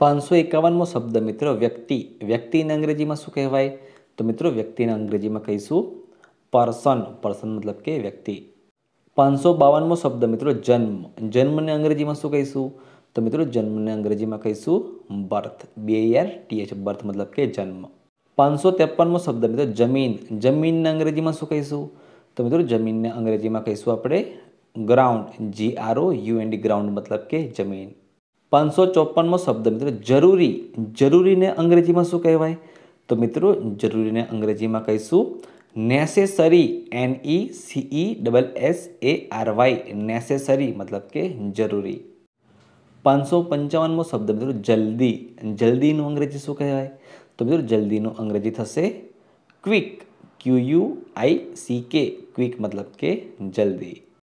પાંચસો એકાવનમો શબ્દ મિત્રો વ્યક્તિ વ્યક્તિને અંગ્રેજીમાં શું કહેવાય તો મિત્રો વ્યક્તિને અંગ્રેજીમાં કહીશું પર્સન પર્સન મતલબ કે વ્યક્તિ પાંચસો બાવનમો શબ્દ મિત્રો જન્મ જન્મને અંગ્રેજીમાં શું કહીશું તો મિત્રો જન્મને અંગ્રેજીમાં કહીશું બર્થ બે આર એચ બર્થ મતલબ કે જન્મ પાંચસો ત્રેપનમો શબ્દ મિત્રો જમીન જમીનને અંગ્રેજીમાં શું કહીશું તો મિત્રો જમીનને અંગ્રેજીમાં કહીશું આપણે ground G R O U N D ground મતલબ કે જમીન પાંચસો ચોપનમો શબ્દ મિત્રો જરૂરી જરૂરીને અંગ્રેજીમાં શું કહેવાય તો મિત્રો જરૂરીને અંગ્રેજીમાં કહીશું necessary N E C E double S A R Y necessary મતલબ કે જરૂરી પાંચસો પંચાવનમો શબ્દ મિત્રો જલ્દી જલ્દીનું અંગ્રેજી શું કહેવાય તો મિત્રો જલ્દીનું અંગ્રેજી થશે quick Q U I C K quick મતલબ કે જલ્દી